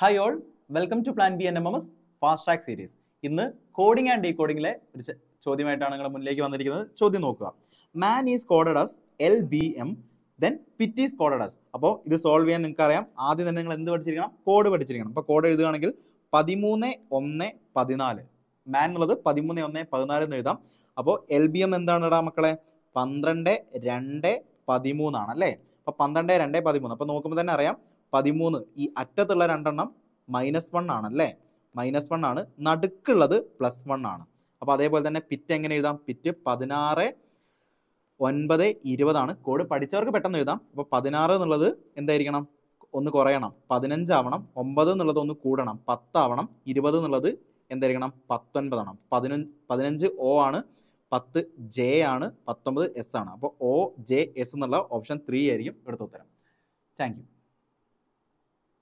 hi all welcome to plan B N M M S fast track series ഇന്ന് coding and ഡീകോഡിംഗിലെ ഒരു ചോദ്യമായിട്ടാണ് നിങ്ങൾ മുന്നിലേക്ക് വന്നിരിക്കുന്നത് ചോദ്യം നോക്കുക man is coded as L B M then pit is coded as അപ്പോൾ ഇത് സോൾവ് ചെയ്യാൻ അറിയാം ആദ്യം തന്നെ നിങ്ങൾ എന്ത് പഠിച്ചിരിക്കണം കോഡ് പഠിച്ചിരിക്കണം അപ്പോൾ കോഡ് എഴുതുകയാണെങ്കിൽ പതിമൂന്ന് ഒന്ന് പതിനാല് മാൻ എന്നുള്ളത് പതിമൂന്ന് ഒന്ന് പതിനാല് എന്ന് എഴുതാം അപ്പോൾ എൽ ബി എം എന്താണെടാ മക്കളെ പന്ത്രണ്ട് രണ്ട് പതിമൂന്നാണ് അല്ലേ അപ്പോൾ പന്ത്രണ്ട് രണ്ട് പതിമൂന്ന് അപ്പോൾ നോക്കുമ്പോൾ തന്നെ അറിയാം പതിമൂന്ന് ഈ അറ്റത്തുള്ള രണ്ടെണ്ണം മൈനസ് വൺ ആണ് അല്ലേ മൈനസ് വൺ ആണ് നടുക്കുള്ളത് പ്ലസ് വൺ ആണ് അപ്പോൾ അതേപോലെ തന്നെ പിറ്റ് എങ്ങനെ എഴുതാം പിറ്റ് പതിനാറ് ഒൻപത് ഇരുപതാണ് കോഡ് പഠിച്ചവർക്ക് പെട്ടെന്ന് എഴുതാം അപ്പോൾ പതിനാറ് എന്നുള്ളത് എന്തായിരിക്കണം ഒന്ന് കുറയണം പതിനഞ്ചാവണം ഒമ്പത് എന്നുള്ളത് ഒന്ന് കൂടണം പത്താവണം ഇരുപത് എന്നുള്ളത് എന്തായിരിക്കണം പത്തൊൻപതാണ് പതിന പതിനഞ്ച് ഒ ആണ് പത്ത് ജെ ആണ് പത്തൊമ്പത് എസ് ആണ് അപ്പോൾ ഒ ജെ എസ് എന്നുള്ള ഓപ്ഷൻ ത്രീ ആയിരിക്കും എടുത്ത ഉത്തരം താങ്ക് യു